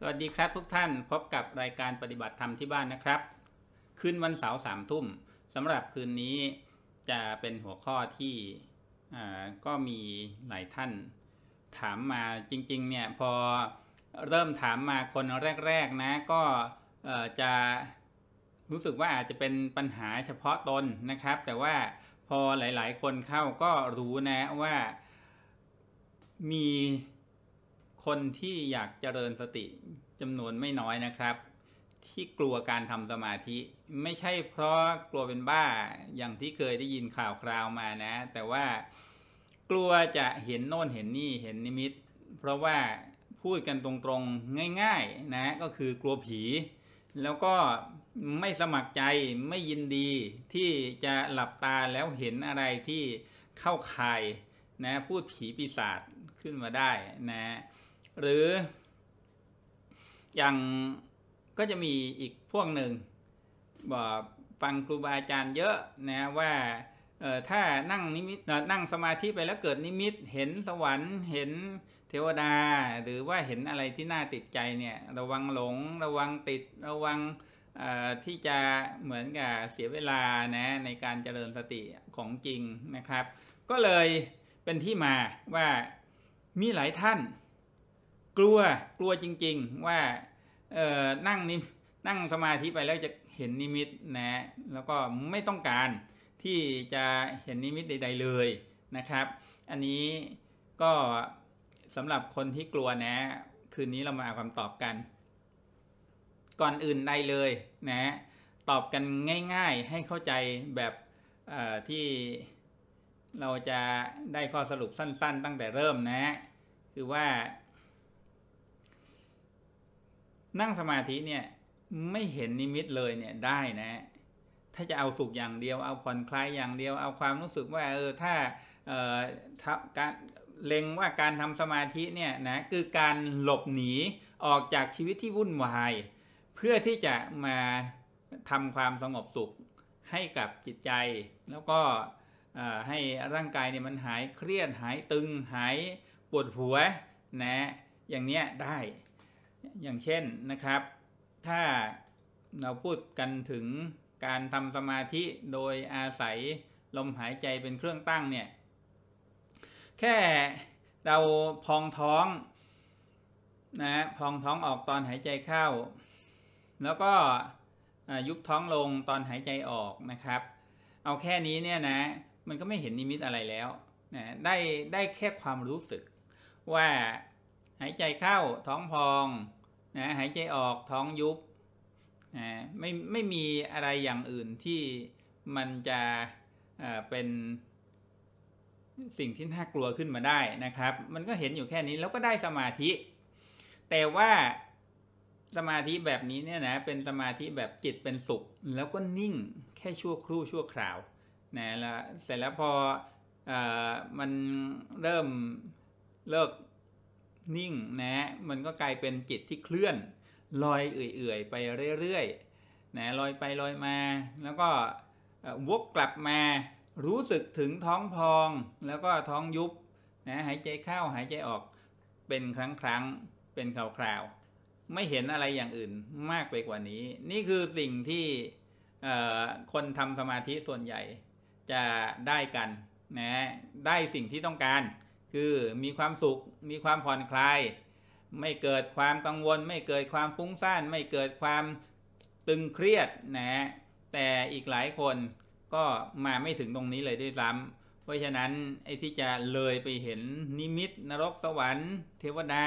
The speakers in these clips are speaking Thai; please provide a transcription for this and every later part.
สวัสดีครับทุกท่านพบกับรายการปฏิบัติธรรมที่บ้านนะครับคืนวันเสาร์สามทุ่มสำหรับคืนนี้จะเป็นหัวข้อที่ก็มีหลายท่าน ถามมาจริงๆเนี่ยพอเริ่มถามมาคนแรกๆนะก็จะรู้สึกว่าอาจจะเป็นปัญหาเฉพาะตนนะครับ แต่ว่าพอหลายๆคนเข้าก็รู้นะว่ามีคนที่อยากเจริญสติจำนวนไม่น้อยนะครับ ที่กลัวการทำสมาธิ ไม่ใช่เพราะกลัวเป็นบ้าอย่างที่เคยได้ยินข่าวคราวมานะ แต่ว่า กลัวจะเห็นโน่นเห็นนี่เห็นนิมิต เพราะว่า พูดกันตรงๆง่าย ๆ นะก็คือกลัวผี แล้วก็ไม่สมัครใจไม่ยินดีที่จะหลับตาแล้วเห็นอะไรที่เข้าข่ายนะ พูดผีปีศาจขึ้นมาได้นะหรือ อย่างก็จะมีอีกพวกหนึ่งบอกฟังครูบาอาจารย์เยอะนะว่าถ้านั่งนิมิตนั่งสมาธิไปแล้วเกิดนิมิตเห็นสวรรค์ เห็นเทวดา หรือว่าเห็นอะไรที่น่าติดใจเนี่ย ระวังหลงระวังติด ระวังที่จะเหมือนกับเสียเวลานะในการเจริญสติของจริงนะครับ ก็เลยเป็นที่มาว่ามีหลายท่านกลัว กลัวจริงๆว่าเออนั่งนี่นั่งสมาธิไปแล้วจะเห็นนิมิตนะแล้วก็ไม่ต้องการที่จะเห็นนิมิตใด ๆเลยนะครับ อันนี้ก็สำหรับคนที่กลัวนะคืนนี้เรามาเอาคำตอบกัน ก่อนอื่นใดเลยนะตอบกันง่ายๆให้เข้าใจแบบที่เราจะได้ข้อสรุปสั้นๆตั้งแต่เริ่มนะ คือว่านั่งสมาธิเนี่ยไม่เห็นนิมิตเลยเนี่ยได้นะ ถ้าจะเอาสุขอย่างเดียวเอาผ่อนคลายอย่างเดียวเอาความรู้สึกว่าเออถ้าเออการเล็งว่าการทำสมาธิเนี่ยนะคือการหลบหนีออกจากชีวิตที่วุ่นวาย เพื่อที่จะมาทำความสงบสุขให้กับจิตใจ แล้วก็ให้ร่างกายเนี่ยมันหายเครียดหายตึงหายปวดหัวนะอย่างเนี้ยได้อย่างเช่นนะครับถ้าเราพูดกันถึงการทำสมาธิโดยอาศัยลมหายใจเป็นเครื่องตั้งเนี่ยแค่เราพองท้องนะพองท้องออกตอนหายใจเข้าแล้วก็ยุบท้องลงตอนหายใจออกนะครับ เอาแค่นี้เนี่ยนะมันก็ไม่เห็นนิมิตอะไรแล้วนะได้ได้แค่ความรู้สึกว่าหายใจเข้าท้องพองนะหายใจออกท้องยุบนะไม่ไม่มีอะไรอย่างอื่นที่มันจะเป็นสิ่งที่น่ากลัวขึ้นมาได้นะครับ มันก็เห็นอยู่แค่นี้แล้วก็ได้สมาธิ แต่ว่าสมาธิแบบนี้เนี่ยนะเป็นสมาธิแบบจิตเป็นสุข แล้วก็นิ่งแค่ชั่วครู่ชั่วคราวนะแล้วเสร็จแล้วพออมันเริ่มเลิกนิ่งนะมันก็กลายเป็นจิตที่เคลื่อน ลอยเอื่อย ๆ ไปเรื่อย ๆ นะลอยไปลอยมา แล้วก็วกกลับมา รู้สึกถึงท้องพองแล้วก็ท้องยุบนะหายใจเข้าหายใจออกเป็นครั้งครั้งเป็นคราวๆไม่เห็นอะไรอย่างอื่นมากไปกว่านี้ นี่คือสิ่งที่คนทำสมาธิส่วนใหญ่จะได้กันนะได้สิ่งที่ต้องการคือ มีความสุขมีความผ่อนคลายไม่เกิดความกังวล ไม่เกิดความฟุ้งซ่านไม่เกิดความตึงเครียดนะแต่อีกหลายคนก็มาไม่ถึงตรงนี้เลยด้วยซ้ำเพราะฉะนั้นไอ้ที่จะเลยไปเห็นนิมิต นรกสวรรค์ เทวดา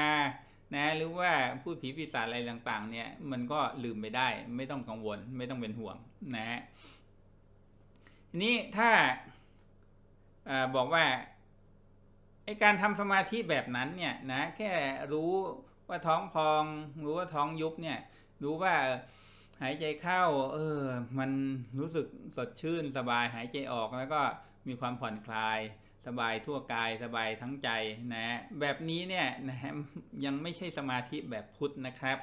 นะหรือว่าผู้ผีปีศาจอะไรต่างๆเนี่ยมันก็ลืมไปได้ ไม่ต้องกังวล ไม่ต้องเป็นห่วงนะฮะนี้ถ้าบอกว่าไอการทำสมาธิแบบนั้นเนี่ยนะแค่รู้ว่าท้องพองรู้ว่าท้องยุบเนี่ยรู้ว่าหายใจเข้าเออมันรู้สึกสดชื่นสบายหายใจออกแล้วก็มีความผ่อนคลายสบายทั่วกาย สบายทั้งใจนะ แบบนี้เนี่ยนะยังไม่ใช่สมาธิแบบพุทธนะครับ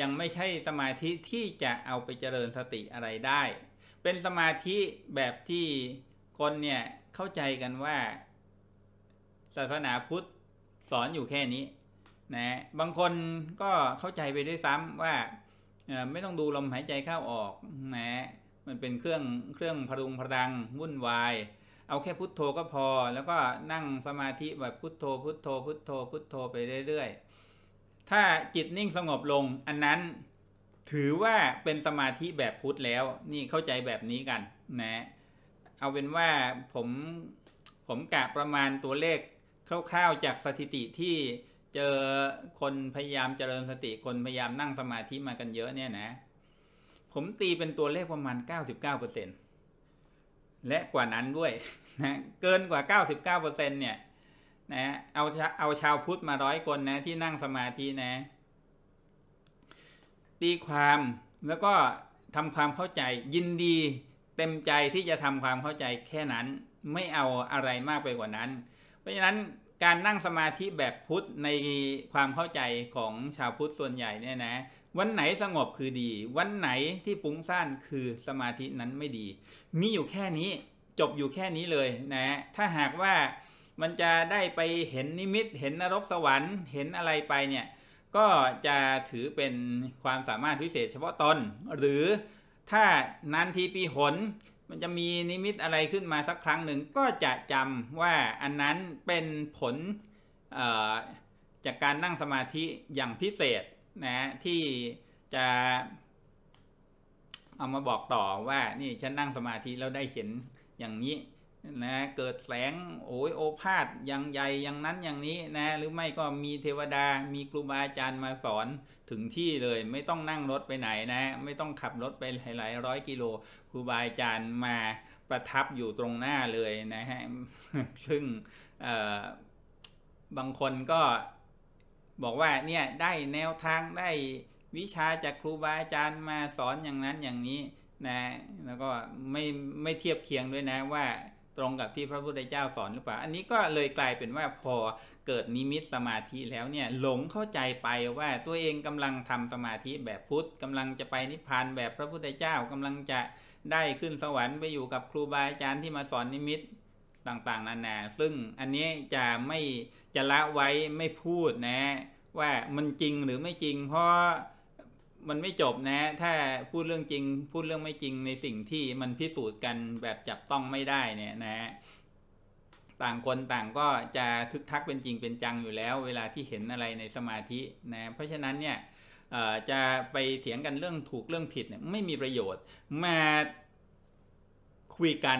ยังไม่ใช่สมาธิที่จะเอาไปเจริญสติอะไรได้ เป็นสมาธิแบบที่คนเนี่ยเข้าใจกันว่าศาสนาพุทธสอนอยู่แค่นี้นะบางคนก็เข้าใจไปด้วยซ้ำว่าไม่ต้องดูลมหายใจเข้าออกนะมันเป็นเครื่องเครื่องพรุงพรังวุ่นวายเอาแค่พุทโธก็พอ แล้วก็นั่งสมาธิแบบพุทโธพุทโธพุทโธพุทโธไปเรื่อย ๆ ถ้าจิตนิ่งสงบลงอันนั้นถือว่าเป็นสมาธิแบบพุทธแล้วนี่เข้าใจแบบนี้กันนะเอาเป็นว่าผมผมกะประมาณตัวเลขคร่าวๆจากสถิติที่เจอคนพยายามเจริญสติคนพยายามนั่งสมาธิมากันเยอะเนี่ยนะผมตีเป็นตัวเลขประมาณ 99%และกว่านั้นด้วยนะเกินกว่า 99%เนี่ยนะเอาเอาชาวพุทธมาร้อยคนนะที่นั่งสมาธินะ ตีความแล้วก็ทำความเข้าใจ ยินดีเต็มใจที่จะทำความเข้าใจแค่นั้นไม่เอาอะไรมากไปกว่านั้นราะฉะนั้นการนั่งสมาธิแบบพุทธในความเข้าใจของชาวพุทธส่วนใหญ่เนี่ยนะวันไหนสงบคือดี วันไหนที่ฟุ้งซ่านคือสมาธินั้นไม่ดี มีอยู่แค่นี้จบอยู่แค่นี้เลยนะถ้าหากว่ามันจะได้ไปเห็นนิมิตเห็นนรกสวรรค์เห็นอะไรไปเนี่ย ก็จะถือเป็นความสามารถพิเศษเฉพาะตน หรือถ้านานทีปีหนมันจะมีนิมิตอะไรขึ้นมาสักครั้งหนึ่งก็จะจำว่าอันนั้นเป็นผลจากการนั่งสมาธิอย่างพิเศษนะที่จะเอามาบอกต่อว่านี่ฉันนั่งสมาธิแล้วได้เห็นอย่างนี้นะเกิดแสงโอยโอภาษอย่างใหญ่อย่างนั้น อย่างนี้นะ หรือไม่ก็มีเทวดามีครูบาอาจารย์มาสอนถึงที่เลย ไม่ต้องนั่งรถไปไหนนะ ไม่ต้องขับรถไปหลายร้อย กิโล ครูบาอาจารย์ มาประทับอยู่ตรงหน้าเลยนะฮะซึ่งบางคนก็บอกว่าเนี่ยได้แนวทางได้วิชาจากครูบาอาจารย์มาสอนอย่างนั้นอย่างนี้ นะ แล้วก็ไม่ไม่เทียบเคียงด้วยนะว่าตรงกับที่พระพุทธเจ้าสอนหรือเปล่า อันนี้ก็เลยกลายเป็นว่าพอเกิดนิมิตสมาธิแล้วเนี่ยหลงเข้าใจไปว่าตัวเองกำลังทำสมาธิแบบพุทธกำลังจะไปนิพพานแบบพระพุทธเจ้ากำลังจะได้ขึ้นสวรรค์ไปอยู่กับครูบาอาจารย์ที่มาสอนนิมิตต่างๆนานา ซึ่งอันนี้จะไม่จะละไว้ไม่พูดนะ ว่ามันจริงหรือไม่จริง เพราะมันไม่จบนะถ้าพูดเรื่องจริง พูดเรื่องไม่จริงในสิ่งที่มันพิสูจน์กันแบบจับต้องไม่ได้เนี่ยนะ ต่างคนต่างก็จะทึกทักเป็นจริงเป็นจังอยู่แล้ว เวลาที่เห็นอะไรในสมาธินะเพราะฉะนั้นเนี่ยจะไปเถียงกันเรื่องถูกเรื่องผิดเนี่ยไม่มีประโยชน์มาคุยกัน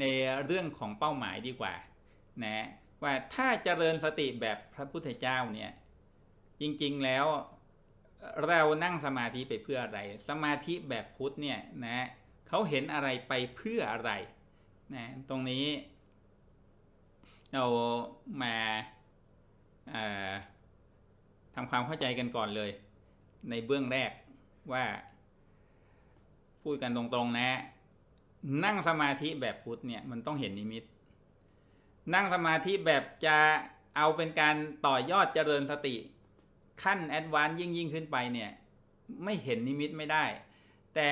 ในเรื่องของเป้าหมายดีกว่านะว่าถ้าเจริญสติแบบพระพุทธเจ้าเนี่ยจริง ๆแล้วเรานั่งสมาธิไปเพื่ออะไร สมาธิแบบพุทธเนี่ยนะเขาเห็นอะไรไปเพื่ออะไร นะ ตรงนี้เรามาทำความเข้าใจกันก่อนเลยในเบื้องแรกว่า พูดกันตรง ๆนะ นั่งสมาธิแบบพุทธเนี่ยมันต้องเห็นนิมิต นั่งสมาธิแบบจะเอาเป็นการต่อยอดเจริญสติขั้นแอดวานซ์ยิ่ง ยิ่งขึ้นไปเนี่ย ไม่เห็นนิมิตไม่ได้ แต่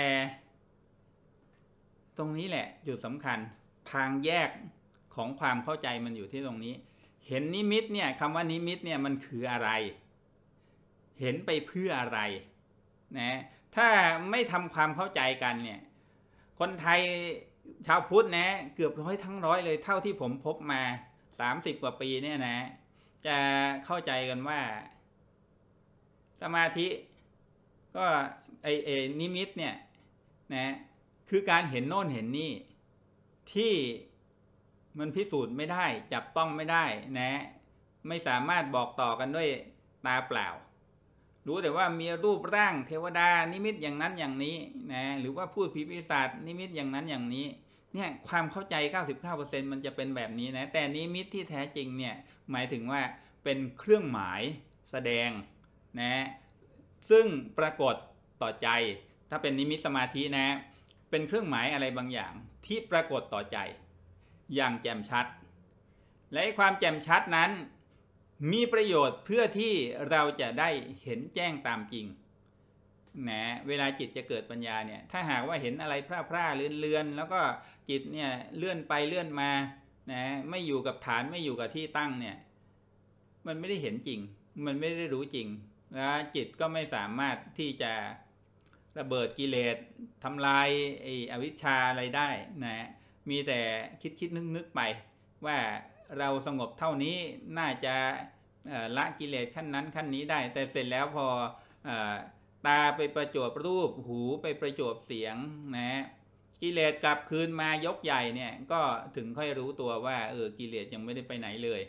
ตรงนี้แหละจุดสำคัญทางแยกของความเข้าใจมันอยู่ที่ตรงนี้ เห็นนิมิตเนี่ยคำว่านิมิตเนี่ยมันคืออะไร เห็นไปเพื่ออะไร นะ ถ้าไม่ทำความเข้าใจกันเนี่ยคนไทยชาวพุทธนะ เกือบร้อยทั้งร้อยเลยเท่าที่ผมพบมา 30 กว่าปีเนี่ยนะ จะเข้าใจกันว่าสมาธิก็ไอเอนิมิตเนี่ยนะคือการเห็นโน่นเห็นนี่ที่มันพิสูจน์ไม่ได้จับต้องไม่ได้นะ ไม่สามารถบอกต่อกันด้วยตาเปล่า รู้แต่ว่ามีรูปร่างเทวดานิมิตอย่างนั้นอย่างนี้นะ หรือว่าพูดผีปีศาจนิมิตอย่างนั้นอย่างนี้ เนี่ยความเข้าใจ99%มันจะเป็นแบบนี้นะ แต่นิมิตที่แท้จริงเนี่ย หมายถึงว่าเป็นเครื่องหมายแสดงนะซึ่งปรากฏต่อใจ ถ้าเป็นนิมิตสมาธินะ เป็นเครื่องหมายอะไรบางอย่าง ที่ปรากฏต่อใจ อย่างแจ่มชัด และความแจ่มชัดนั้น มีประโยชน์เพื่อที่เราจะได้เห็นแจ้งตามจริงนะเวลาจิตจะเกิดปัญญาเนี่ย ถ้าหากว่าเห็นอะไรพร่าๆเลื่อนๆแล้วก็จิตเนี่ยเลื่อนไปเลื่อนมานะไม่อยู่กับฐานไม่อยู่กับที่ตั้งเนี่ย มันไม่ได้เห็นจริง มันไม่ได้รู้จริงนะจิตก็ไม่สามารถที่จะระเบิดกิเลสทำลายไอ้อวิชชาอะไรได้นะมีแต่คิดคิดนึกนึกไป ว่าเราสงบเท่านี้น่าจะละกิเลสขั้นนั้นขั้นนี้ได้ แต่เสร็จแล้วพอตาไปประจวบรูปหูไปประจวบเสียงนะกิเลสกลับคืนมายกใหญ่เนี่ยก็ถึงค่อยรู้ตัวว่าเออกิเลสยังไม่ได้ไปไหนเลย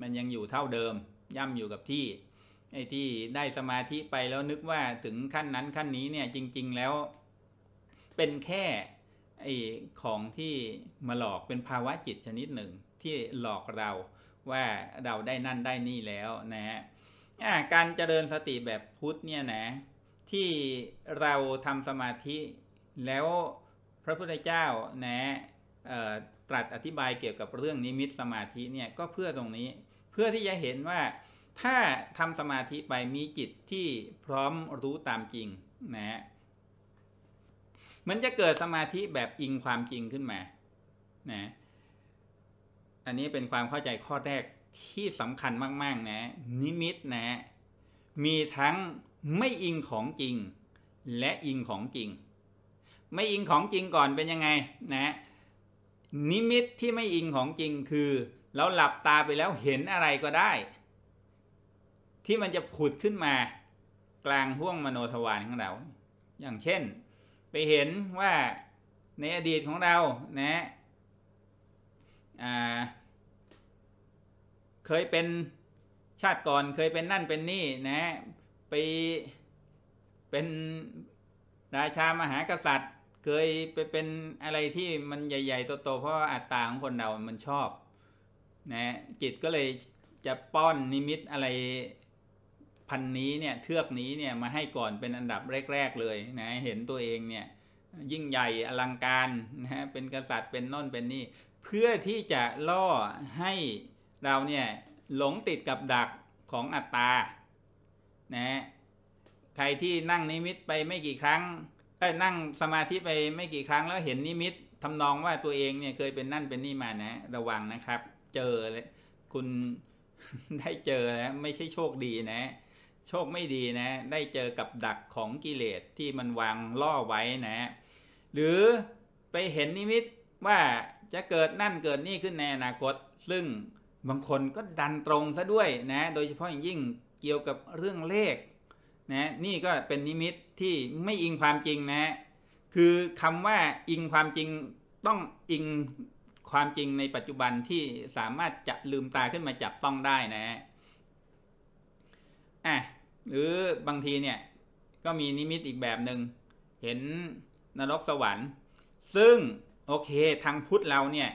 มันยังอยู่เท่าเดิมย่ำอยู่กับที่ไอ้ที่ได้สมาธิไปแล้วนึกว่าถึงขั้นนั้นขั้นนี้เนี่ยจริง ๆแล้ว เป็นแค่ไอ้ของที่มาหลอกเป็นภาวะจิตชนิดหนึ่งที่หลอกเราว่าเราได้นั่นได้นี่แล้วนะฮะการเจริญสติแบบพุทธเนี่ยนะ ที่เราทำสมาธิแล้วพระพุทธเจ้านะตรัสอธิบายเกี่ยวกับเรื่องนิมิตสมาธิเนี่ยก็เพื่อตรงนี้ เพื่อที่จะเห็นว่าถ้าทำสมาธิไปมีจิตที่พร้อมรู้ตามจริงนะฮะมันจะเกิดสมาธิแบบอิงความจริงขึ้นมา นะ อันนี้เป็นความเข้าใจข้อแรกที่สำคัญมากๆนะ นิมิตนะมีทั้งไม่อิงของจริง และอิงของจริง ไม่อิงของจริงก่อนเป็นยังไงนะนิมิตที่ไม่อิงของจริงคือเราหลับตาไปแล้วเห็นอะไรก็ได้ที่มันจะผุดขึ้นมากลางห่วงมโนทวารของเรา อย่างเช่นไปเห็นว่าในอดีตของเรา นะเคยเป็นชาติก่อนเคยเป็นนั่นเป็นนี่ นะไปเป็นราชามหากษัตริย์ เคยไปเป็นอะไรที่มันใหญ่ๆโตๆ เพราะอัตตาของคนเรามันชอบ นะ จิตก็เลยจะป้อนนิมิตอะไรพันนี้เนี่ยเทือกนี้เนี่ยมาให้ก่อนเป็นอันดับแรก ๆเลยนะเห็นตัวเองเนี่ยยิ่งใหญ่อลังการนะฮะเป็นกษัตริย์เป็นน่นเป็นนี่เพื่อที่จะล่อให้เราเนี่ยหลงติดกับดักของอัตตานะใครที่นั่งนิมิตไปไม่กี่ครั้งได้นั่งสมาธิไปไม่กี่ครั้งแล้วเห็นนิมิต ทำนองว่าตัวเองเนี่ยเคยเป็นนั่นเป็นนี่มานะ ระวังนะครับ เจอเลยคุณได้เจอแล้วไม่ใช่โชคดีนะโชคไม่ดีนะ ได้เจอกับดักของกิเลสที่มันวางล่อไว้นะ หรือไปเห็นนิมิตว่าจะเกิดนั่นเกิดนี่ขึ้นในอนาคตซึ่งบางคนก็ดันตรงซะด้วยนะ โดยเฉพาะอย่างยิ่งเกี่ยวกับเรื่องเลข นะนี่ก็เป็นนิมิตที่ไม่อิงความจริงนะ คือคำว่าอิงความจริงต้องอิงความจริงในปัจจุบันที่สามารถจะลืมตาขึ้นมาจับต้องได้นะอ่ะหรือบางทีเนี่ยก็มีนิมิตอีกแบบหนึง่งเห็นนรกสวรรค์ ซึ่งโอเคทางพุทธเราเนี่ย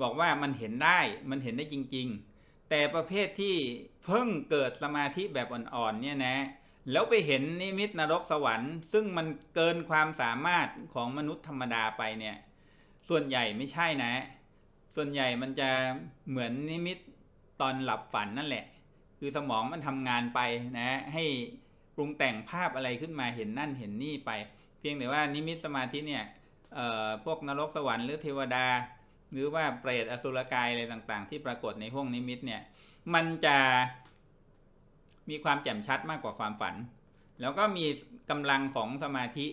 บอกว่ามันเห็นได้มันเห็นได้จริงๆ แต่ประเภทที่เพิ่งเกิดสมาธิแบบอ่อนๆเนี่ยนะแล้วไปเห็นนิมิตนรกสวรรค์ ซึ่งมันเกินความสามารถของมนุษย์ธรรมดาไปเนี่ยส่วนใหญ่ไม่ใช่นะ ส่วนใหญ่มันจะเหมือนนิมิตตอนหลับฝันนั่นแหละคือสมองมันทำงานไปนะให้ปรุงแต่งภาพอะไรขึ้นมาเห็นนั่นเห็นนี่ไป เพียงแต่ว่านิมิตสมาธิเนี่ยพวกนรกสวรรค์หรือเทวดา หรือว่าเปรตอสุรกายอะไรต่าง ๆ ที่ปรากฏในห้องนิมิตเนี่ยมันจะมีความแจ่มชัดมากกว่าความฝัน แล้วก็มีกำลังของสมาธิ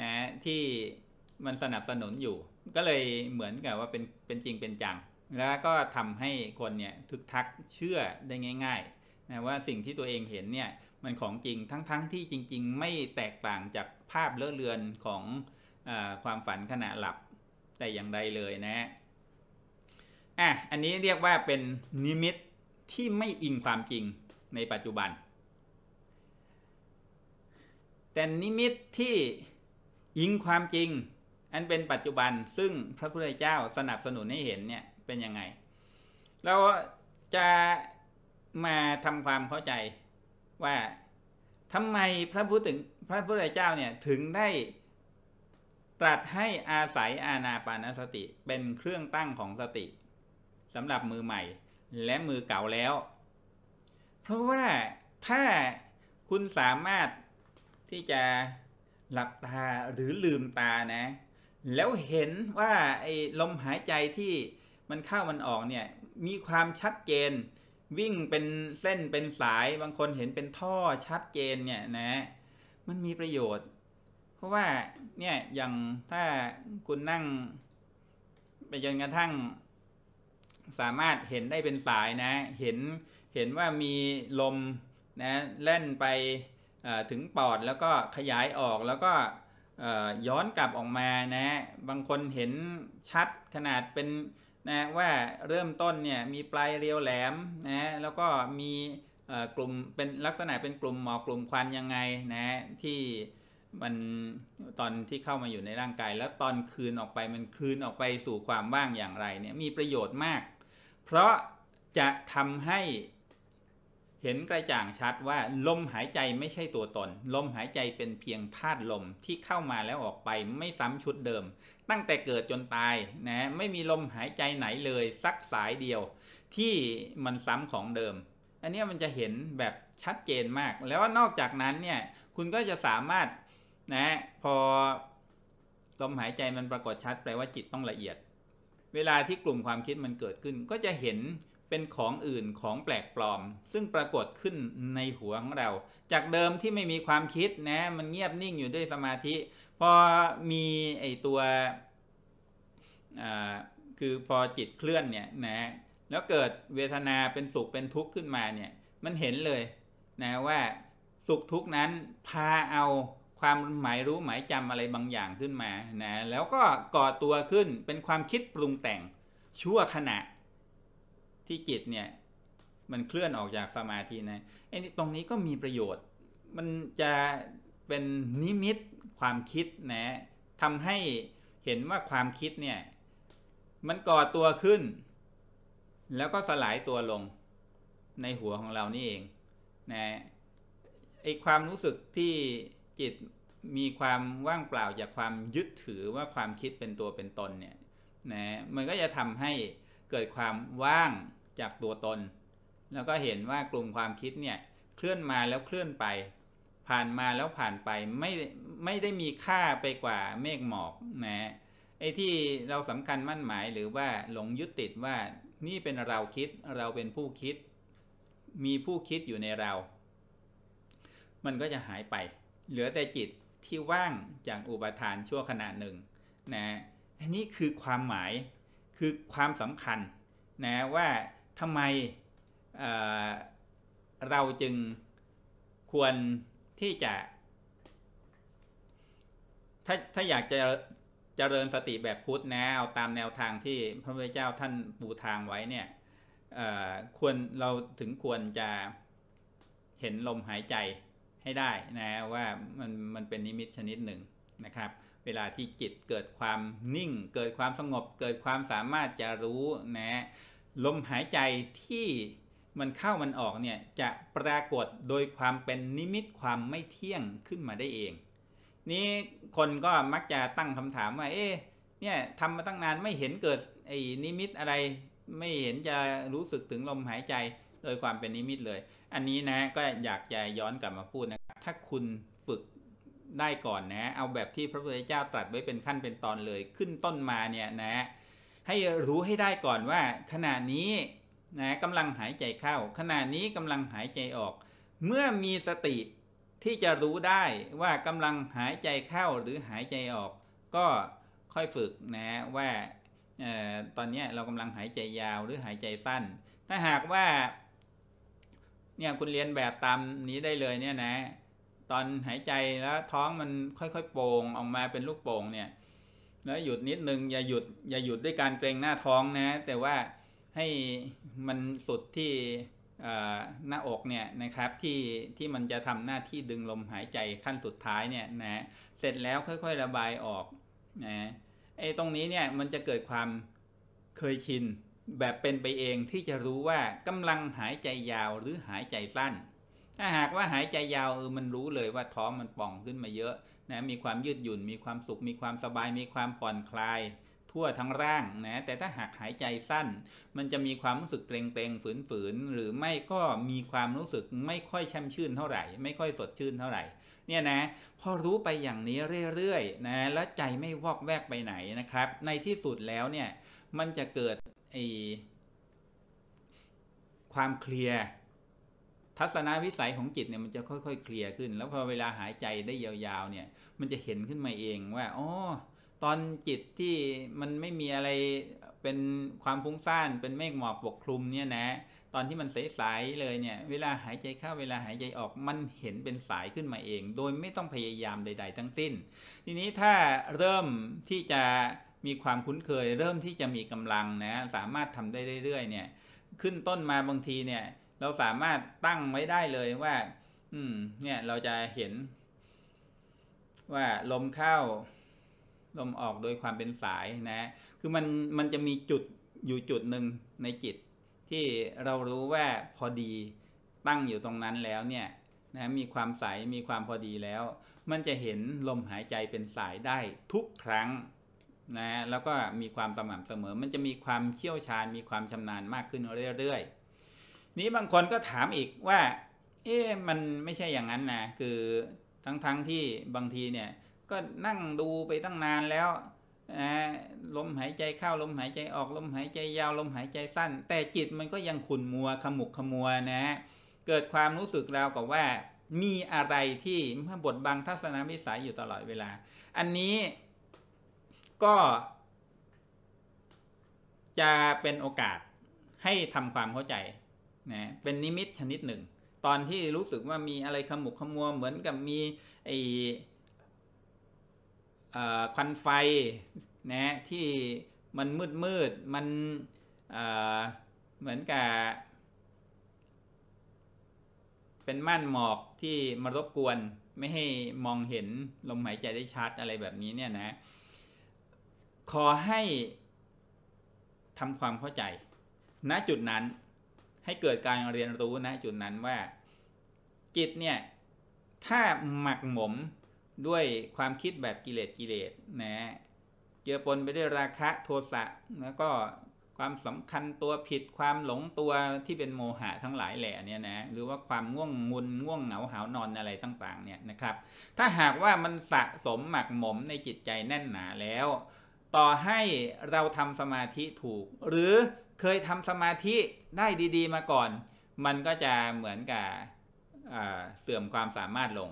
นะที่มันสนับสนุนอยู่ก็เลยเหมือนกับว่าเป็นเป็นจริงเป็นจังแล้วก็ทำให้คนเนี่ยทึกทักเชื่อได้ง่ายๆนะว่าสิ่งที่ตัวเองเห็นเนี่ยมันของจริงทั้งๆทที่จริงๆ ไม่แตกต่างจากภาพเลอะเลือนของอความฝันขณะหลับแต่อย่างใดเลยนะอ่ะอันนี้เรียกว่าเป็นนิมิตที่ไม่อิงความจริงในปัจจุบัน แต่นิมิตที่อิงความจริง อันเป็นปัจจุบันซึ่งพระพุทธเจ้าสนับสนุนให้เห็นเนี่ยเป็นยังไงเราจะมาทำความเข้าใจว่าทำไมพระพุทธพระพุทธเจ้าเนี่ยถึงได้ตรัสให้อาศัย อาณาปานสติ เป็นเครื่องตั้งของสติสำหรับมือใหม่และมือเก่าแล้ว เพราะว่าถ้าคุณสามารถที่จะหลับตาหรือลืมตานะ แล้วเห็นว่าไอ้ลมหายใจที่มันเข้ามันออกเนี่ยมีความชัดเจนวิ่งเป็นเส้นเป็นสายบางคนเห็นเป็นท่อชัดเจนเนี่ยนะมันมีประโยชน์ เพราะว่าเนี่ยอย่างถ้าคุณนั่งไปจนกระทั่งสามารถเห็นได้เป็นสายนะเห็นเห็นว่ามีลมนะเล่นไปถึงปอดแล้วก็ขยายออกแล้วก็ย้อนกลับออกมานะบางคนเห็นชัดขนาดเป็นนะว่าเริ่มต้นเนี่ยมีปลายเรียวแหลมนะแล้วก็มีกลุ่มเป็นลักษณะเป็นกลุ่มหมอกกลุ่มควันยังไงนะที่มันตอนที่เข้ามาอยู่ในร่างกาย แล้วตอนคืนออกไปมันคืนออกไปสู่ความว่างอย่างไรเนี่ยมีประโยชน์มาก เพราะจะทำให้เห็นกระจ่างชัดว่า ลมหายใจไม่ใช่ตัวตน ลมหายใจเป็นเพียงธาตุลมที่เข้ามาแล้วออกไปไม่ซ้ำชุดเดิม ตั้งแต่เกิดจนตายนะไม่มีลมหายใจไหนเลย สักสายเดียวที่มันซ้ำของเดิม อันนี้มันจะเห็นแบบชัดเจนมาก แล้วนอกจากนั้นเนี่ยคุณก็จะสามารถนะพอลมหายใจมันปรากฏชัด แปลว่าจิตต้องละเอียดเวลาที่กลุ่มความคิดมันเกิดขึ้นก็จะเห็นเป็นของอื่นของแปลกปลอม ซึ่งปรากฏขึ้นในหัวของเรา จากเดิมที่ไม่มีความคิดนะมันเงียบนิ่งอยู่ด้วยสมาธิพอมีไอตัวคือพอจิตเคลื่อนเนี่ยนะแล้วเกิดเวทนาเป็นสุขเป็นทุกข์ขึ้นมาเนี่ยมันเห็นเลยนะว่าสุขทุกข์นั้นพาเอาความหมายรู้หมายจำอะไรบางอย่างขึ้นมานะแล้วก็ก่อตัวขึ้นเป็นความคิดปรุงแต่งชั่วขณะที่จิตเนี่ยมันเคลื่อนออกจากสมาธินะไอ้ตรงนี้ก็มีประโยชน์มันจะเป็นนิมิตความคิดนะทำให้เห็นว่าความคิดเนี่ยมันก่อตัวขึ้น แล้วก็สลายตัวลงในหัวของเรานี่เองนะไอ้ความรู้สึกที่จิตมีความว่างเปล่า จากความยึดถือว่าความคิดเป็นตัวเป็นตนเนี่ยนะมันก็จะทำให้เกิดความว่างจากตัวตน แล้วก็เห็นว่ากลุ่มความคิดเนี่ย เคลื่อนมาแล้วเคลื่อนไป ผ่านมาแล้วผ่านไปไม่ไม่ได้มีค่าไปกว่าเมฆหมอกนะไอ้ที่เราสำคัญมั่นหมายหรือว่าหลงยึดติดว่านี่เป็นเราคิดเราเป็นผู้คิด มีผู้คิดอยู่ในเรา มันก็จะหายไป เหลือแต่จิตที่ว่างจากอุปทานชั่วขณะหนึ่งนะอันนี้คือความหมายคือความสำคัญนะว่าทำไมเเราจึงควรที่จะ ถ้าถ้าอยากจะเจริญสติแบบพุทธแนวตามแนวทางที่พระพุทธเจ้าท่านปูทางไว้เนี่ยควรเราถึงควรจะเห็นลมหายใจให้ได้นะว่ามันมันเป็นนิมิตชนิดหนึ่งนะครับ เวลาที่จิตเกิดความนิ่ง เกิดความสงบ เกิดความสามารถจะรู้นะลมหายใจที่มันเข้ามันออกเนี่ยจะปรากฏโดยความเป็นนิมิตความไม่เที่ยงขึ้นมาได้เองนี่คนก็มักจะตั้งคำถามว่าเอ๊ะเนี่ยทำมาตั้งนานไม่เห็นเกิดไอ้นิมิตอะไรไม่เห็นจะรู้สึกถึงลมหายใจโดยความเป็นนิมิตเลย อันนี้นะก็อยากจะย้อนกลับมาพูดนะครับถ้าคุณฝึกได้ก่อนนะเอาแบบที่พระพุทธเจ้าตรัสไว้เป็นขั้นเป็นตอนเลย ขึ้นต้นมาเนี่ยนะให้รู้ให้ได้ก่อนว่า ขณะนี้นะกำลังหายใจเข้าขณะนี้กำลังหายใจออก เมื่อมีสติที่จะรู้ได้ว่ากำลังหายใจเข้าหรือหายใจออกก็ค่อยฝึกนะว่าตอนนี้เรากำลังหายใจยาวหรือหายใจสั้น ถ้าหากว่าเนี่ยคุณเรียนแบบตามนี้ได้เลยเนี่ยนะตอนหายใจแล้วท้องมันค่อยๆโป่งออกมาเป็นลูกโป่งเนี่ยแล้วหยุดนิดนึงอย่าหยุดอย่าหยุดด้วยการเกรงหน้าท้องนะแต่ว่าให้มันสุดที่หน้าอกเนี่ยนะครับที่ที่มันจะทำหน้าที่ดึงลมหายใจขั้นสุดท้ายเนี่ยนะเสร็จแล้วค่อยๆ ระบายออกนะไอ้ตรงนี้เนี่ยมันจะเกิดความเคยชินแบบเป็นไปเองที่จะรู้ว่ากำลังหายใจยาวหรือหายใจสั้น ถ้าหากว่าหายใจยาวเออมันรู้เลยว่าท้องมันป่องขึ้นมาเยอะนะมีความยืดหยุ่น มีความสุข มีความสบาย มีความผ่อนคลายทั่วทั้งร่างนะแต่ถ้าหากหายใจสั้น มันจะมีความรู้สึกเกรงๆ ฝืนๆ หรือไม่ก็มีความรู้สึกไม่ค่อยแช่มชื่นเท่าไหร่ ไม่ค่อยสดชื่นเท่าไหร่ เนี่ยนะ พอรู้ไปอย่างนี้เรื่อยๆนะแล้วใจไม่วอกแวกไปไหนนะครับ ในที่สุดแล้วเนี่ย มันจะเกิดไอความเคลียร์ทัศนวิสัยของจิตเนี่ยมันจะค่อย ๆเคลียร์ขึ้น แล้วพอเวลาหายใจได้ยาวๆเนี่ยมันจะเห็นขึ้นมาเอง ว่าอ๋อตอนจิตที่มันไม่มีอะไรเป็นความพุ้งซ่าน เป็นเมฆหมอกปกคลุมเนี่ยนะตอนที่มันใสๆเลยเนี่ยเวลาหายใจเข้าเวลาหายใจออกมันเห็นเป็นสายขึ้นมาเอง โดยไม่ต้องพยายามใดๆทั้งสิ้น ทีนี้ถ้าเริ่มที่จะมีความคุ้นเคย เริ่มที่จะมีกำลังนะสามารถทำได้เรื่อยๆเนี่ยขึ้นต้นมาบางทีเนี่ยเราสามารถตั้งไว้ได้เลยว่า อืม เนี่ยเราจะเห็นว่าลมเข้า ลมออกโดยความเป็นสายนะ คือมันมันจะมีจุดอยู่จุดหนึ่งในจิตที่เรารู้ว่าพอดีตั้งอยู่ตรงนั้นแล้ว เนี่ย นะ มีความใสมีความพอดีแล้ว มันจะเห็นลมหายใจเป็นสายได้ ทุกครั้ง นะ แล้วก็มีความสม่ำเสมอ มันจะมีความเชี่ยวชาญมีความชำนาญมากขึ้นเรื่อยๆนี้บางคนก็ถามอีกว่าเอ๊ะมันไม่ใช่อย่างนั้นนะคือทั้งๆทที่บางทีเนี่ยก็นั่งดูไปตั้งนานแล้วนะลมหายใจเข้า ลมหายใจออก ลมหายใจยาว ลมหายใจสั้น แต่จิตมันก็ยังขุนมัวขมุกขมัวนะ เกิดความรู้สึกรากับว่ามีอะไรที่บทบังทัศนวิสัยอยู่ตลอดเวลา อันนี้ก็จะเป็นโอกาสให้ทำความเข้าใจนะเป็นนิมิตชนิดหนึ่ง ตอนที่รู้สึกว่ามีอะไรขมุกขมัว เหมือนกับมีไอควันไฟนะที่มันมืดมืด มันเหมือนกับ เป็นม่านหมอกที่มารบกวนไม่ให้มองเห็นลมหายใจได้ชัดอะไรแบบนี้เนี่ยนะ ขอให้ทำความเข้าใจ ณจุดนั้นให้เกิดการเรียนรู้นะจุดนั้นว่า จิตเนี่ยถ้าหมักหมมด้วยความคิดแบบกิเลสกิเลสนะเจือปนไปด้วยราคะโทสะแล้วก็ความสำคัญตัวผิดความหลงตัวที่เป็นโมหะทั้งหลายแหล่นี่นะหรือว่าความง่วงงุนง่วงเหงาหานอนอะไรต่างๆเนี่ยนะครับ ถ้าหากว่ามันสะสมหมักหมมในจิตใจแน่นหนาแล้ว ต่อให้เราทำสมาธิถูกหรือเคยทำสมาธิได้ดี ๆ มาก่อน มันก็จะเหมือนกับเสื่อมความสามารถลง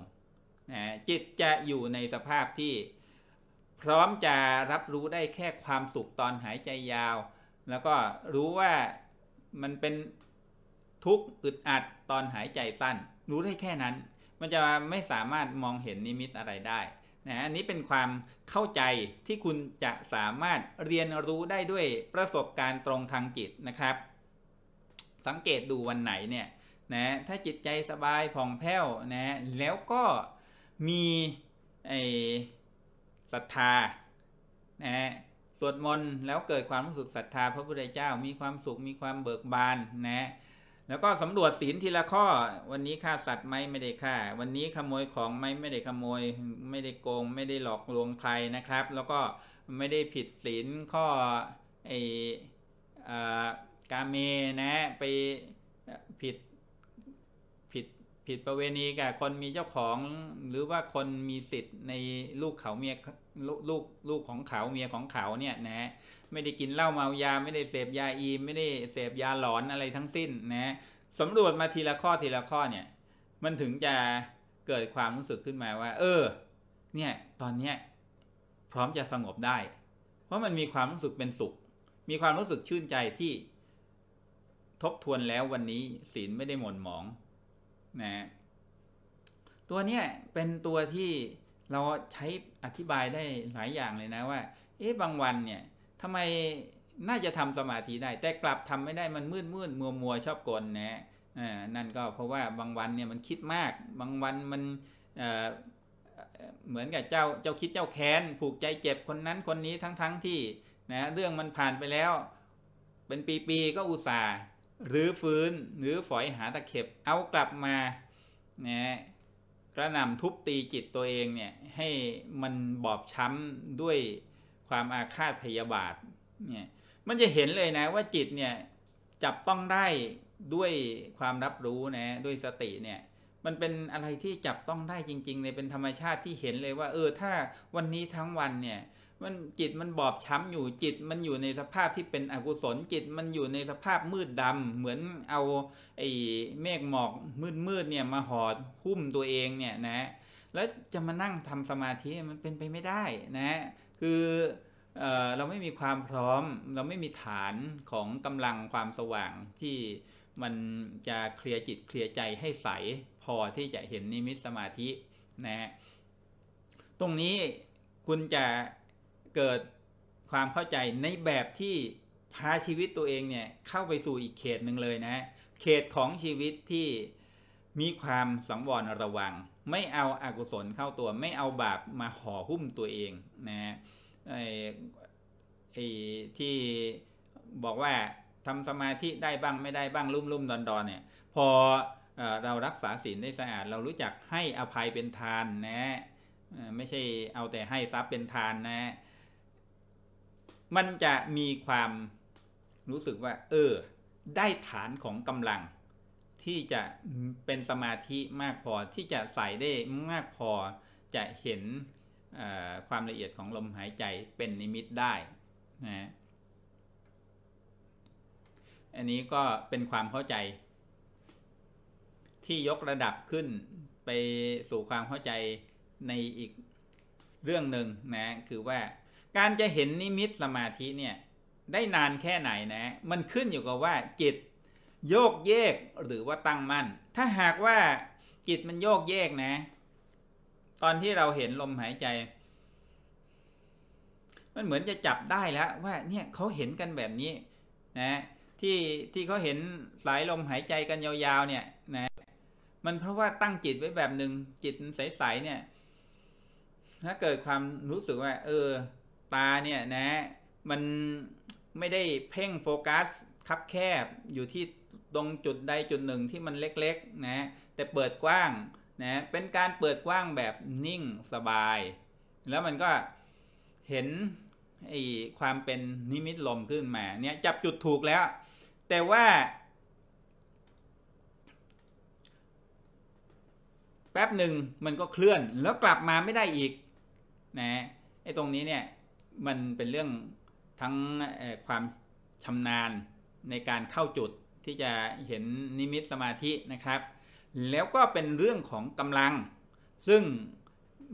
นะจิตจะอยู่ในสภาพที่พร้อมจะรับรู้ได้แค่ความสุขตอนหายใจยาว แล้วก็รู้ว่ามันเป็นทุกข์อึดอัดตอนหายใจสั้น รู้ได้แค่นั้น มันจะไม่สามารถมองเห็นนิมิตอะไรได้นะอันนี้เป็นความเข้าใจที่คุณจะสามารถเรียนรู้ได้ด้วยประสบการณ์ตรงทางจิตนะครับ สังเกตดูวันไหนเนี่ยนะถ้าจิตใจสบายผ่องแผ้วนะ แล้วก็มีไอศรัทธานะสวดมนต์แล้วเกิดความรู้สึกศรัทธา พระพุทธเจ้ามีความสุขมีความเบิกบานนะแล้วก็สำรวจศีลทีละข้อวันนี้ฆ่าสัตว์ไหมไม่ได้ฆ่าวันนี้ขโมยของไหมไม่ได้ขโมย ไม่ได้โกง ไม่ได้หลอกลวงใครนะครับ แล้วก็ไม่ได้ผิดศีลข้อไอกาเมนะ ไปผิดผิดผิดประเวณีกับคนมีเจ้าของ หรือว่าคนมีสิทธิ์ในลูกเขาเมียลูกลูกของเขาเมียของเขาเนี่ยนะไม่ได้กินเหล้าเมายาไม่ได้เสพยาอี ไม่ได้เสพยาหลอนอะไรทั้งสิ้นนะสำรวจมาทีละข้อทีละข้อเนี่ย มันถึงจะเกิดความรู้สึกขึ้นมาว่า เออ เนี่ย ตอนเนี้ยพร้อมจะสงบได้ เพราะมันมีความรู้สึกเป็นสุข มีความรู้สึกชื่นใจที่ทบทวนแล้ววันนี้ศีลไม่ได้หม่นหมอง นะ ตัวเนี้ยเป็นตัวที่เราใช้อธิบายได้หลายอย่างเลยนะว่า เอ๊ะบางวัน เนี่ยทำไมน่าจะทำสมาธิได้แต่กลับทำไม่ได้มันมืดมืดมัวมัวชอบกลนะนั่นก็เพราะว่าบางวันเนี่ยมันคิดมาก บางวันมันเหมือนกับเจ้าเจ้าคิดเจ้าแค้นผูกใจเจ็บคนนั้นคนนี้ทั้งๆทที่นะเรื่องมันผ่านไปแล้วเป็นปีๆก็อุตส่าห์หรือฟื้นหรือฝอยหาตะเข็บเอากลับมานะกระนำทุบตีจิตตัวเองเนี่ยให้มันบอบช้ำด้วยความอาฆาตพยาบาทเนี่ย มันจะเห็นเลยนะว่าจิตเนี่ยจับต้องได้ด้วยความรับรู้นะด้วยสติเนี่ย มันเป็นอะไรที่จับต้องได้จริงๆเลยเป็นธรรมชาติที่เห็นเลยว่า เออถ้าวันนี้ทั้งวันเนี่ย มันจิตมันบอบช้ำอยู่จิต มันอยู่ในสภาพที่เป็นอกุศลจิตมันอยู่ในสภาพมืดดำเหมือนเอาไอ้เมฆหมอกมืดๆเนี่ยมาห่อหุ้มตัวเองเนี่ยนะ แล้วจะมานั่งทำสมาธิมันเป็นไปไม่ได้นะคือเราไม่มีความพร้อมเราไม่มีฐานของกำลังความสว่างที่มันจะเคลียร์จิตเคลียร์ใจให้ใสพอที่จะเห็นนิมิตสมาธินะตรงนี้คุณจะเกิดความเข้าใจในแบบที่พาชีวิตตัวเองเนี่ยเข้าไปสู่อีกเขตหนึ่งเลยนะเขตของชีวิตที่มีความสังวรระวังไม่เอาอากุศลเข้าตัวไม่เอาบาปมาห่อหุ้มตัวเองนะฮะไอ้ไอ้ที่บอกว่าทำสมาธิได้บ้างไม่ได้บ้างลุ่มรุ่มดอนดอนเนี่ยพอเรารักษาศีลได้สะอาดเรารู้จักให้อภัยเป็นทานนะ ไม่ใช่เอาแต่ให้ทรัพย์เป็นทานนะ มันจะมีความรู้สึกว่า เออได้ฐานของกำลังที่จะเป็นสมาธิมากพอที่จะใส่ได้มากพอจะเห็นความละเอียดของลมหายใจเป็นนิมิตได้นะอันนี้ก็เป็นความเข้าใจ ที่ยกระดับขึ้นไปสู่ความเข้าใจในอีกเรื่องหนึ่งนะคือว่าการจะเห็นนิมิตสมาธิเนี่ย ได้นานแค่ไหนนะมันขึ้นอยู่กับว่าจิตโยกเยกหรือว่าตั้งมั่นถ้าหากว่าจิตมันโยกเยกนะ ตอนที่เราเห็นลมหายใจ มันเหมือนจะจับได้แล้วว่าเนี่ยเขาเห็นกันแบบนี้นะ ที่ที่เขาเห็นสายลมหายใจกันยาวๆ เนี่ยนะมันเพราะว่าตั้งจิตไว้แบบหนึ่งจิตใสๆเนี่ย ถ้าเกิดความรู้สึกว่า เออตาเนี่ยนะ มันไม่ได้เพ่งโฟกัสคับแคบอยู่ที่ตรงจุดใดจุดหนึ่งที่มันเล็กๆนะแต่เปิดกว้างนะเป็นการเปิดกว้างแบบนิ่งสบาย แล้วมันก็เห็นไอ้ความเป็นนิมิตลมขึ้นมาเนี่ยจับจุดถูกแล้ว แต่ว่า แป๊บหนึ่งมันก็เคลื่อนแล้วกลับมาไม่ได้อีกนะไอ้ตรงนี้เนี่ยมันเป็นเรื่องทั้งความชำนาญในการเข้าจุดที่จะเห็นนิมิตสมาธินะครับ แล้วก็เป็นเรื่องของกำลัง ซึ่ง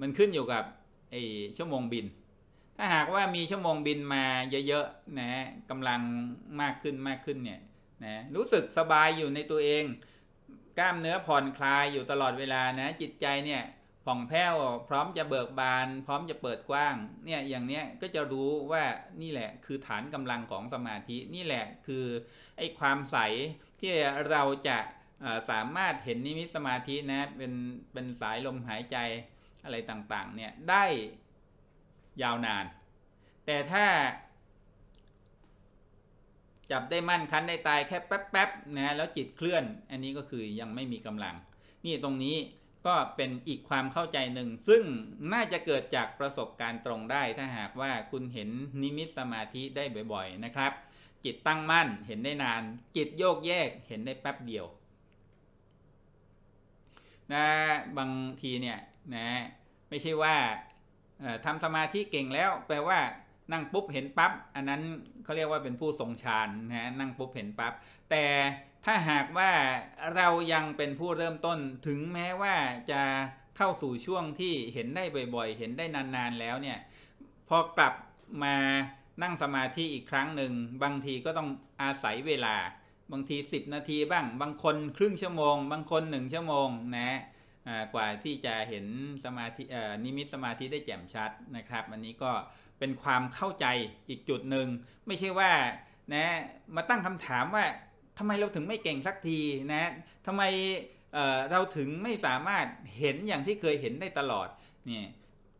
มันขึ้นอยู่กับไอชั่วโมงบิน ถ้าหากว่ามีชั่วโมงบินมาเยอะๆนะกำลังมากขึ้นมากขึ้นเนี่ยนะรู้สึกสบายอยู่ในตัวเอง กล้ามเนื้อผ่อนคลายอยู่ตลอดเวลานะจิตใจเนี่ยผ่องแผ้วพร้อมจะเบิกบาน พร้อมจะเปิดกว้างเนี่ยอย่างเนี้ยก็จะรู้ว่านี่แหละคือฐานกำลังของสมาธินี่แหละคือไอ้ความใสที่เราจะสามารถเห็นนิมิตสมาธินะเป็น เป็นสายลมหายใจอะไรต่างๆเนี่ยได้ยาวนาน แต่ถ้า จับได้มั่นคันได้ตายแค่แป๊บๆนะแล้วจิตเคลื่อนอันนี้ก็คือยังไม่มีกำลัง นี่ตรงนี้ก็เป็นอีกความเข้าใจหนึ่ง ซึ่งน่าจะเกิดจากประสบการณ์ตรงได้ถ้าหากว่าคุณเห็นนิมิตสมาธิได้บ่อย ๆ นะครับ จิตตั้งมั่นเห็นได้นาน จิตโยกแยกเห็นได้แป๊บเดียวนะบางทีเนี่ยนะไม่ใช่ว่าทำสมาธิเก่งแล้ว แปลว่า นั่งปุ๊บเห็นปับ๊บ อันนั้นเขาเรียกว่าเป็นผู้ทรงฌานนะนั่งปุ๊บเห็นปับ๊บแต่ถ้าหากว่าเรายังเป็นผู้เริ่มต้นถึงแม้ว่าจะเข้าสู่ช่วงที่เห็นได้บ่อยๆ เห็นได้นานๆแล้วเนี่ยพอกลับมานั่งสมาธิอีกครั้งหนึ่งบางทีก็ต้องอาศัยเวลา บางที 10 นาทีบ้างบางคนครึ่งชั่วโมง บางคน1ชั่วโมงนะกว่าที่จะเห็นสมาธินิมิตสมาธิได้แจ่มชัดนะครับอันนี้ก็เป็นความเข้าใจอีกจุดหนึ่งไม่ใช่ว่านะมาตั้งคำถามว่าทำไมเราถึงไม่เก่งสักทีนะทำไมเเราถึงไม่สามารถเห็นอย่างที่เคยเห็นได้ตลอด นี่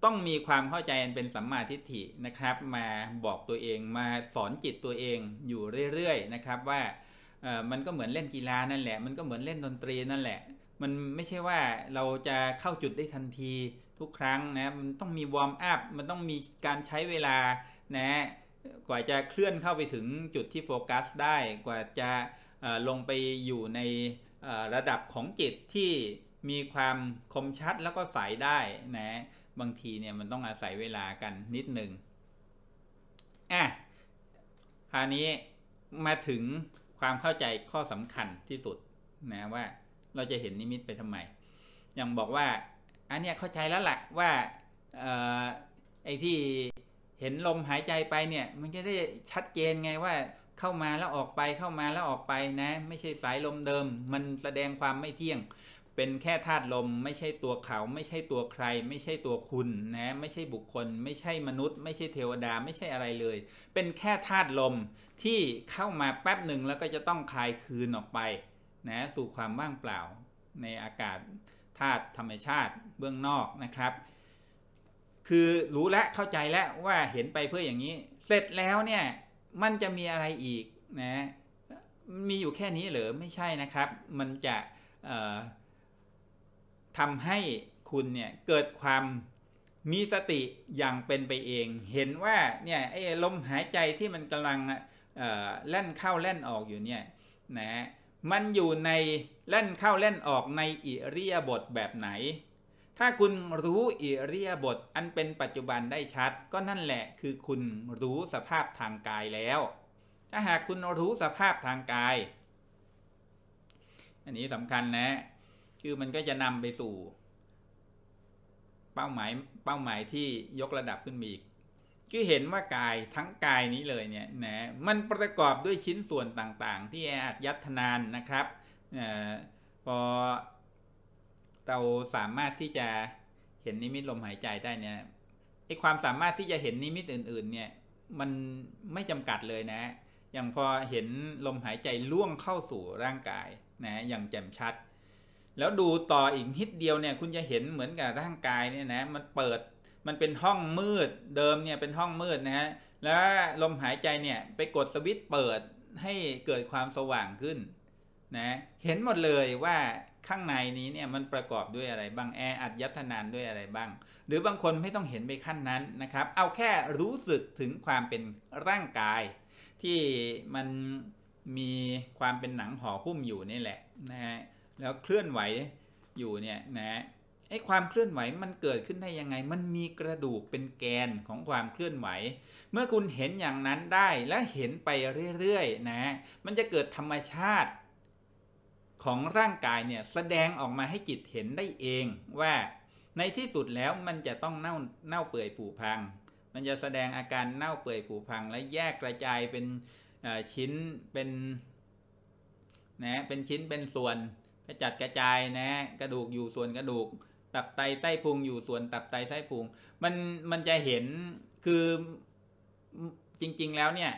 ต้องมีความเข้าใจเป็นสัมมาทิฏฐินะครับ มาบอกตัวเองมาสอนจิตตัวเองอยู่เรื่อยๆนะครับ ว่ามันก็เหมือนเล่นกีฬานั่นแหละ มันก็เหมือนเล่นดนตรีนั่นแหละ มันไม่ใช่ว่าเราจะเข้าจุดได้ทันทีทุกครั้งนะมันต้องมีวอร์มอัพมันต้องมีการใช้เวลานะกว่าจะเคลื่อนเข้าไปถึงจุดที่โฟกัสได้กว่าจะลงไปอยู่ในระดับของจิตที่มีความคมชัดแล้วก็ใสได้นะบางทีเนี่ยมันต้องอาศัยเวลากันนิดหนึ่งอ่ะคราวนี้มาถึงความเข้าใจข้อสำคัญที่สุดนะว่าเราจะเห็นนิมิตไปทำไม ยังบอกว่าอันเนี้ยเข้าใจแล้วลหละว่าไอ้ที่เห็นลมหายใจไปเนี่ยมันจะได้ชัดเจนไงว่าเข้ามาแล้วออกไปเข้ามาแล้วออกไปนะ ไม่ใช่สายลมเดิม มันแสดงความไม่เที่ยง เป็นแค่ธาตุลม ไม่ใช่ตัวเขาไม่ใช่ตัวใคร ไม่ใช่ตัวคุณนะไม่ใช่บุคคล ไม่ใช่มนุษย์ ไม่ใช่เทวดา ไม่ใช่อะไรเลย เป็นแค่ธาตุลมที่เข้ามาแป๊บหนึ่งแล้วก็จะต้องคลายคืนออกไปนะสู่ความว่างเปล่าในอากาศธาตุธรรมชาติเบื้องนอกนะครับ คือรู้และเข้าใจแล้วว่าเห็นไปเพื่ออย่างนี้ เสร็จแล้วเนี่ยมันจะมีอะไรอีกนะมีอยู่แค่นี้หรือไม่ใช่นะครับ มันจะทำให้คุณเนี่ยเกิดความมีสติอย่างเป็นไปเอง เห็นว่าเนี่ยไอ้ลมหายใจที่มันกำลังแล่นเข้าแล่นออกอยู่เนี่ยนะมันอยู่ในแล่นเข้าแล่นออกในอิริยาบถแบบไหนถ้าคุณรู้อิริยาบถอันเป็นปัจจุบันได้ชัด ก็นั่นแหละคือคุณรู้สภาพทางกายแล้ว ถ้าหากคุณรู้สภาพทางกาย อันนี้สำคัญนะคือมันก็จะนำไปสู่ เป้าหมายเป้าหมายที่ยกระดับขึ้นมาอีก คือเห็นว่ากายทั้งกายนี้เลยเนี่ยนะมันประกอบด้วยชิ้นส่วนต่างๆ ที่อาจยัดทนานนะครับอพอเราสามารถที่จะเห็นนิมิตลมหายใจได้เนี่ยไอความสามารถที่จะเห็นนิมิตอื่นๆเนี่ยมันไม่จำกัดเลยนะอย่างพอเห็นลมหายใจล่วงเข้าสู่ร่างกายนะอย่างแจ่มชัด แล้วดูต่ออีกนิดเดียวเนี่ยคุณจะเห็นเหมือนกับร่างกายเนี่ยนะมันเปิดมันเป็นห้องมืดเดิมเนี่ยเป็นห้องมืดนะฮะแล้วลมหายใจเนี่ยไปกดสวิตช์เปิดให้เกิดความสว่างขึ้นนะเห็นหมดเลยว่าข้างในนี้เนี่ยมันประกอบด้วยอะไรบ้างแออัดยัตนานด้วยอะไรบ้าง หรือบางคนไม่ต้องเห็นไปขั้นนั้นนะครับเอาแค่รู้สึกถึงความเป็นร่างกายที่มันมีความเป็นหนังห่อหุ้มอยู่นี่แหละนะฮะแล้วเคลื่อนไหวอยู่เนี่ยนะไอ้ความเคลื่อนไหวมันเกิดขึ้นได้ยังไง มันมีกระดูกเป็นแกนของความเคลื่อนไหว เมื่อคุณเห็นอย่างนั้นได้และเห็นไปเรื่อยๆนะมันจะเกิดธรรมชาติของร่างกายเนี่ยแสดงออกมาให้จิตเห็นได้เองว่าในที่สุดแล้วมันจะต้องเน่าเน่าเปื่อยผุพัง มันจะแสดงอาการเน่าเปื่อยผุพัง และแยกกระจายเป็นชิ้นเป็นนะเป็นชิ้นเป็นส่วนกระจัดกระจายนะกระดูกอยู่ส่วนกระดูก ตับไตไส้พุงอยู่ส่วนตับไตไส้พุงมันมันจะเห็นคือจริง ๆแล้วเนี่ย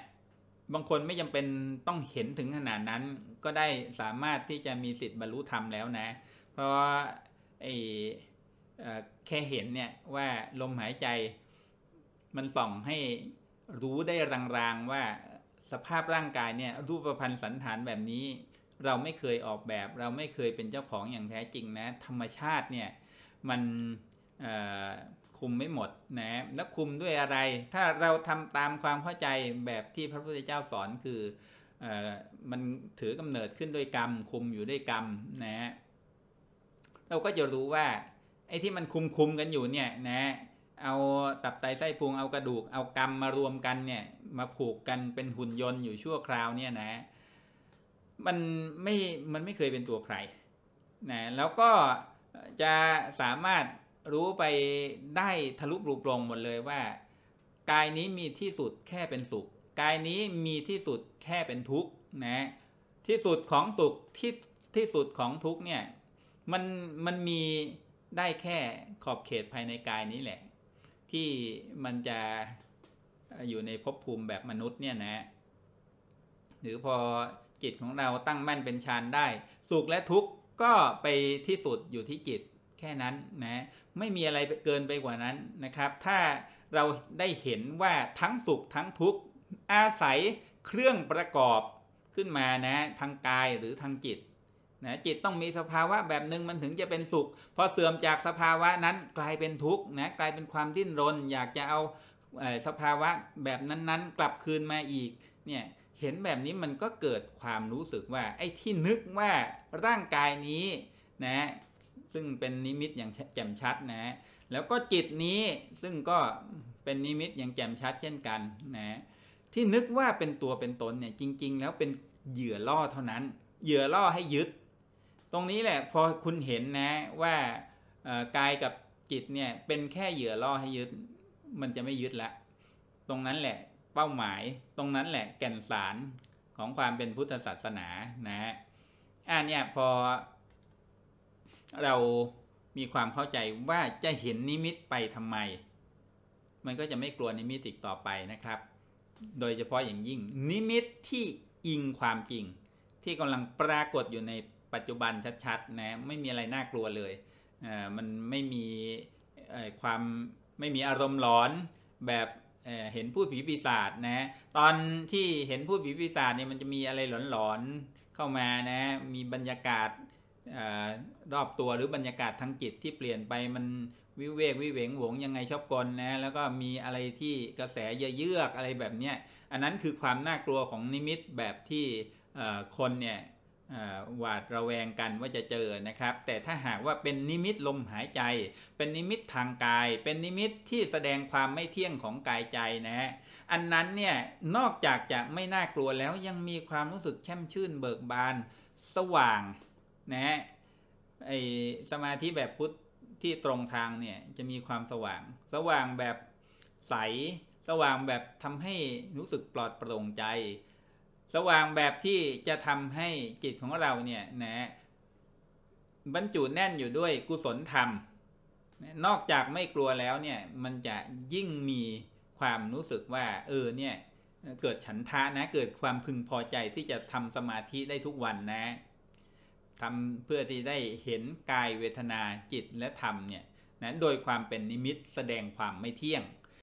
บางคนไม่จาเป็นต้องเห็นถึงขนาดนั้น ก็ได้สามารถที่จะมีสิทธิ์บรรลุธรรมแล้วนะ เพราะไอ้แค่เห็นเนี่ยว่าลมหายใจมันส่องให้รู้ได้รางๆว่าสภาพร่างกายเนี่ยรูปพันธ์สันฐานแบบนี้ เราไม่เคยออกแบบ เราไม่เคยเป็นเจ้าของอย่างแท้จริงนะธรรมชาติเนี่ยมันคุมไม่หมดนะแล้วคุมด้วยอะไร ถ้าเราทำตามความเข้าใจแบบที่พระพุทธเจ้าสอนคืออมันถือกำเนิดขึ้นด้วยกรรม คุมอยู่ด้วยกรรมนะฮะเราก็จะรู้ว่า ไอ้ที่มันคุมคุมกันอยู่เนี่ยนะเอาตับไตไส้พุง เอากระดูก เอากรรมมารวมกันเนี่ย มาผูกกันเป็นหุ่นยนต์อยู่ชั่วคราวเนี่ยนะมันไม่ มันไม่เคยเป็นตัวใคร นะแล้วก็จะสามารถรู้ไปได้ทะลุปลุกลงหมดเลยว่า กายนี้มีที่สุดแค่เป็นสุขกายนี้มีที่สุดแค่เป็นทุกข์นะ ที่สุดของสุขที่ที่สุดของทุกข์เนี่ยมันมันมีได้แค่ขอบเขตภายในกายนี้แหละ ที่มันจะอยู่ในภพภูมิแบบมนุษย์เนี่ยนะหรือพอจิตของเราตั้งมั่นเป็นฌานได้ สุขและทุกข์ก็ไปที่สุดอยู่ที่จิตแค่นั้นนะไม่มีอะไรเกินไปกว่านั้นนะครับ ถ้าเราได้เห็นว่าทั้งสุขทั้งทุกข์อาศัยเครื่องประกอบขึ้นมานะทางกายหรือทางจิตนะจิตต้องมีสภาวะแบบหนึ่งมันถึงจะเป็นสุขพอเสื่อมจากสภาวะนั้นกลายเป็นทุกข์นะกลายเป็นความดิ้นรน อยากจะเอาสภาวะแบบนั้นๆ กลับคืนมาอีกเนี่ยเห็นแบบนี้มันก็เกิดความรู้สึกว่าไอ้ที่นึกว่าร่างกายนี้นะซึ่งเป็นนิมิตอย่างแจ่มชัดนะ แล้วก็จิตนี้ซึ่งก็เป็นนิมิตอย่างแจ่มชัดเช่นกันนะ ที่นึกว่าเป็นตัวเป็นตนเนี่ยจริง ๆ แล้วเป็นเหยื่อล่อเท่านั้น เหยื่อล่อให้ยึด ตรงนี้แหละพอคุณเห็นนะว่ากายกับจิตเนี่ยเป็นแค่เหยื่อล่อให้ยึด มันจะไม่ยึดละ ตรงนั้นแหละเป้าหมายตรงนั้นแหละแก่นสารของความเป็นพุทธศาสนานะอ่าเนี่ยพอเรามีความเข้าใจว่าจะเห็นนิมิตไปทำไม มันก็จะไม่กลัวนิมิตอีกต่อไปนะครับ โดยเฉพาะอย่างยิ่ง นิมิตที่อิงความจริง ที่กำลังปรากฏอยู่ในปัจจุบันชัดๆนะไม่มีอะไรน่ากลัวเลย มันไม่มีความไม่มีอารมณ์ร้อนแบบเห็นผู้ผีปีศาจนะตอนที่เห็นผู้ผีปีศาจเนี่ยมันจะมีอะไรหลอนๆ เข้ามานะมีบรรยากาศรอบตัวหรือบรรยากาศทางจิตที่เปลี่ยนไปมันวิเวกวิเวงหวงยังไงชอบกลนะแล้วก็มีอะไรที่กระแสเยือกอะไรแบบเนี้ยอันนั้นคือความน่ากลัวของนิมิตแบบที่คนเนี่ยหวาดระแวงกันว่าจะเจอนะครับแต่ถ้าหากว่าเป็นนิมิตลมหายใจ เป็นนิมิตทางกาย เป็นนิมิตที่แสดงความไม่เที่ยงของกายใจนะฮะอันนั้นเนี่ยนอกจากจะไม่น่ากลัวแล้วยังมีความรู้สึกแช่มชื่น เบิกบานสว่างนะฮะไอสมาธิแบบพุทธที่ตรงทางเนี่ยจะมีความสว่าง สว่างแบบใส สว่างแบบทำให้รู้สึกปลอดโปร่งใจ สว่างแบบที่จะทำให้จิตของเราเนี่ยนะบรรจุแน่นอยู่ด้วยกุศลธรรม นอกจากไม่กลัวแล้วเนี่ยมันจะยิ่งมีความรู้สึกว่าเออเนี่ยเกิดฉันทะนะเกิดความพึงพอใจที่จะทำสมาธิได้ทุกวันนะทำเพื่อที่ได้เห็นกายเวทนาจิตและธรรมเนี่ยนะโดยความเป็นนิมิตแสดงความไม่เที่ยง